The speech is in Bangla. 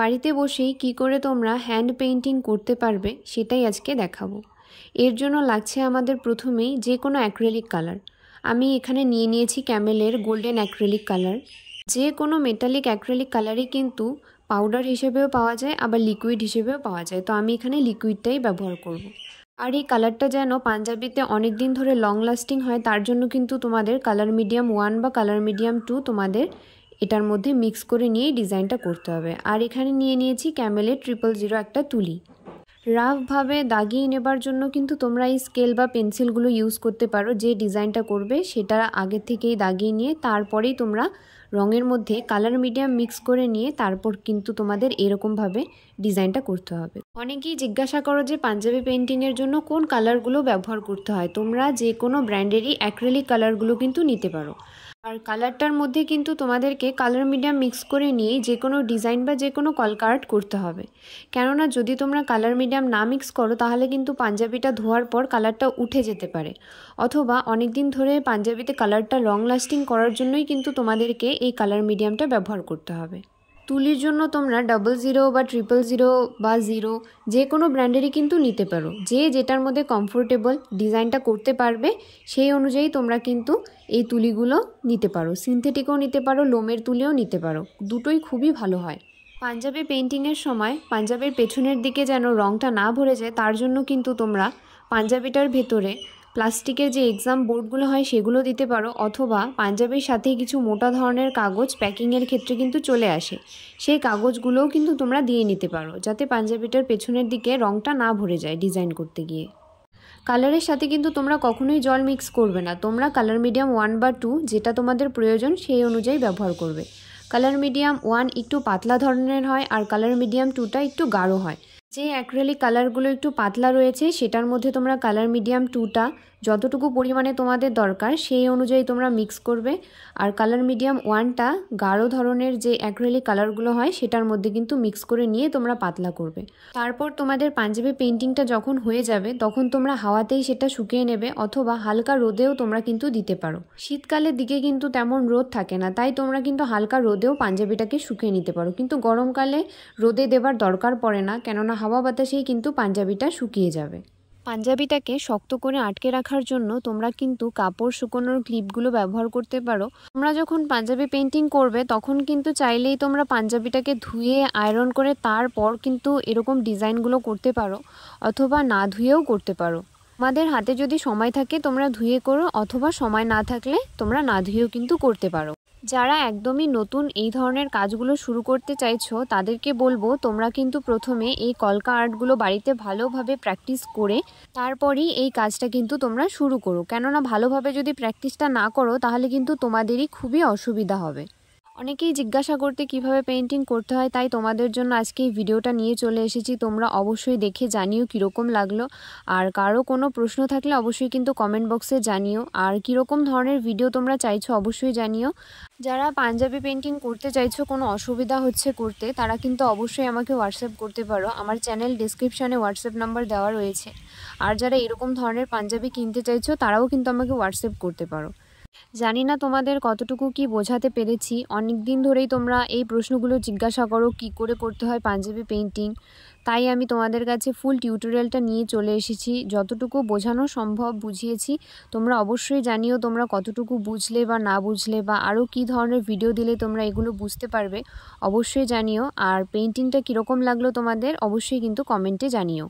বাড়িতে বসেই কি করে তোমরা হ্যান্ড পেইন্টিং করতে পারবে সেটাই আজকে দেখাবো এর জন্য লাগছে আমাদের প্রথমেই যে কোনো অ্যাক্রেলিক কালার আমি এখানে নিয়ে নিয়েছি ক্যামেলের গোল্ডেন অ্যাক্রেলিক কালার যে কোনো মেটালিক অ্যাক্রেলিক কালারই কিন্তু পাউডার হিসেবেও পাওয়া যায় আবার লিকুইড হিসেবেও পাওয়া যায় তো আমি এখানে লিকুইডটাই ব্যবহার করব। আর এই কালারটা যেন পাঞ্জাবিতে অনেক দিন ধরে লং লাস্টিং হয় তার জন্য কিন্তু তোমাদের কালার মিডিয়াম ওয়ান বা কালার মিডিয়াম টু তোমাদের এটার মধ্যে মিক্স করে নিয়েই ডিজাইনটা করতে হবে আর এখানে নিয়ে নিয়েছি ক্যামেলের ট্রিপল জিরো একটা তুলি রাফভাবে দাগিয়ে নেবার জন্য কিন্তু তোমরা এই স্কেল বা পেন্সিলগুলো ইউজ করতে পারো যে ডিজাইনটা করবে সেটা আগে থেকেই দাগিয়ে নিয়ে তারপরেই তোমরা রঙের মধ্যে কালার মিডিয়াম মিক্স করে নিয়ে তারপর কিন্তু তোমাদের এরকমভাবে ডিজাইনটা করতে হবে অনেকেই জিজ্ঞাসা করো যে পাঞ্জাবি পেন্টিংয়ের জন্য কোন কালারগুলো ব্যবহার করতে হয় তোমরা যে কোনো ব্র্যান্ডেরই অ্যাক্রেলিক কালারগুলো কিন্তু নিতে পারো আর কালারটার মধ্যে কিন্তু তোমাদেরকে কালার মিডিয়াম মিক্স করে নিয়ে যে কোনো ডিজাইন বা যে কোনো কলকার্ট করতে হবে কেননা যদি তোমরা কালার মিডিয়াম না মিক্স করো তাহলে কিন্তু পাঞ্জাবিটা ধোয়ার পর কালারটা উঠে যেতে পারে অথবা অনেক দিন ধরে পাঞ্জাবিতে কালারটা লং লাস্টিং করার জন্যই কিন্তু তোমাদেরকে এই কালার মিডিয়ামটা ব্যবহার করতে হবে তুলির জন্য তোমরা ডাবল জিরো বা ট্রিপল জিরো বা জিরো যে কোনো ব্র্যান্ডেরই কিন্তু নিতে পারো যে যেটার মধ্যে কমফোর্টেবল ডিজাইনটা করতে পারবে সেই অনুযায়ী তোমরা কিন্তু এই তুলিগুলো নিতে পারো সিনথেটিকও নিতে পারো লোমের তুলিও নিতে পারো দুটোই খুবই ভালো হয় পাঞ্জাবে পেন্টিংয়ের সময় পাঞ্জাবের পেছনের দিকে যেন রঙটা না ভরে যায় তার জন্য কিন্তু তোমরা পাঞ্জাবিটার ভেতরে প্লাস্টিকের যে এক্সাম বোর্ডগুলো হয় সেগুলো দিতে পারো অথবা পাঞ্জাবের সাথে কিছু মোটা ধরনের কাগজ প্যাকিংয়ের ক্ষেত্রে কিন্তু চলে আসে সেই কাগজগুলোও কিন্তু তোমরা দিয়ে নিতে পারো যাতে পাঞ্জাবিটার পেছনের দিকে রঙটা না ভরে যায় ডিজাইন করতে গিয়ে কালারের সাথে কিন্তু তোমরা কখনোই জল মিক্স করবে না তোমরা কালার মিডিয়াম ওয়ান বা টু যেটা তোমাদের প্রয়োজন সেই অনুযায়ী ব্যবহার করবে কালার মিডিয়াম ওয়ান একটু পাতলা ধরনের হয় আর কালার মিডিয়াম টুটা একটু গাঢ় হয় যে অ্যাক্রেলিক কালারগুলো একটু পাতলা রয়েছে সেটার মধ্যে তোমরা কালার মিডিয়াম টুটা যতটুকু পরিমাণে তোমাদের দরকার সেই অনুযায়ী তোমরা মিক্স করবে আর কালার মিডিয়াম ওয়ানটা গাঢ় ধরনের যে অ্যাক্রেলিক কালারগুলো হয় সেটার মধ্যে কিন্তু মিক্স করে নিয়ে তোমরা পাতলা করবে তারপর তোমাদের পাঞ্জাবি পেন্টিংটা যখন হয়ে যাবে তখন তোমরা হাওয়াতেই সেটা শুকিয়ে নেবে অথবা হালকা রোদেও তোমরা কিন্তু দিতে পারো শীতকালের দিকে কিন্তু তেমন রোদ থাকে না তাই তোমরা কিন্তু হালকা রোদেও পাঞ্জাবিটাকে শুকিয়ে নিতে পারো কিন্তু গরমকালে রোদে দেবার দরকার পড়ে না কেননা হাওয়া বাতাসেই কিন্তু পাঞ্জাবিটা শুকিয়ে যাবে পাঞ্জাবিটাকে শক্ত করে আটকে রাখার জন্য তোমরা কিন্তু কাপড় শুকোনোর ক্লিপগুলো ব্যবহার করতে পারো তোমরা যখন পাঞ্জাবি পেন্টিং করবে তখন কিন্তু চাইলেই তোমরা পাঞ্জাবিটাকে ধুয়ে আয়রন করে তারপর কিন্তু এরকম ডিজাইনগুলো করতে পারো অথবা না ধুয়েও করতে পারো আমাদের হাতে যদি সময় থাকে তোমরা ধুয়ে করো অথবা সময় না থাকলে তোমরা না ধুয়েও কিন্তু করতে পারো যারা একদমই নতুন এই ধরনের কাজগুলো শুরু করতে চাইছো তাদেরকে বলবো তোমরা কিন্তু প্রথমে এই কলকা আর্টগুলো বাড়িতে ভালোভাবে প্র্যাকটিস করে তারপরই এই কাজটা কিন্তু তোমরা শুরু করো কেননা ভালোভাবে যদি প্র্যাকটিসটা না করো তাহলে কিন্তু তোমাদেরই খুবই অসুবিধা হবে অনেকেই জিজ্ঞাসা করতে কিভাবে পেন্টিং করতে হয় তাই তোমাদের জন্য আজকে এই ভিডিওটা নিয়ে চলে এসেছি তোমরা অবশ্যই দেখে জানিও কীরকম লাগলো আর কারো কোনো প্রশ্ন থাকলে অবশ্যই কিন্তু কমেন্ট বক্সে জানিও আর কীরকম ধরনের ভিডিও তোমরা চাইছো অবশ্যই জানিও যারা পাঞ্জাবি পেন্টিং করতে চাইছো কোনো অসুবিধা হচ্ছে করতে তারা কিন্তু অবশ্যই আমাকে হোয়াটসঅ্যাপ করতে পারো আমার চ্যানেল ডিসক্রিপশানে হোয়াটসঅ্যাপ নাম্বার দেওয়া রয়েছে আর যারা এরকম ধরনের পাঞ্জাবি কিনতে চাইছো তারাও কিন্তু আমাকে হোয়াটসঅ্যাপ করতে পারো জানি না তোমাদের কতটুকু কি বোঝাতে পেরেছি অনেক দিন ধরেই তোমরা এই প্রশ্নগুলো জিজ্ঞাসা করো কি করে করতে হয় পাঞ্জাবি পেন্টিং তাই আমি তোমাদের কাছে ফুল টিউটোরিয়ালটা নিয়ে চলে এসেছি যতটুকু বোঝানো সম্ভব বুঝিয়েছি তোমরা অবশ্যই জানিও তোমরা কতটুকু বুঝলে বা না বুঝলে বা আরও কি ধরনের ভিডিও দিলে তোমরা এগুলো বুঝতে পারবে অবশ্যই জানিও আর পেন্টিংটা কীরকম লাগলো তোমাদের অবশ্যই কিন্তু কমেন্টে জানিও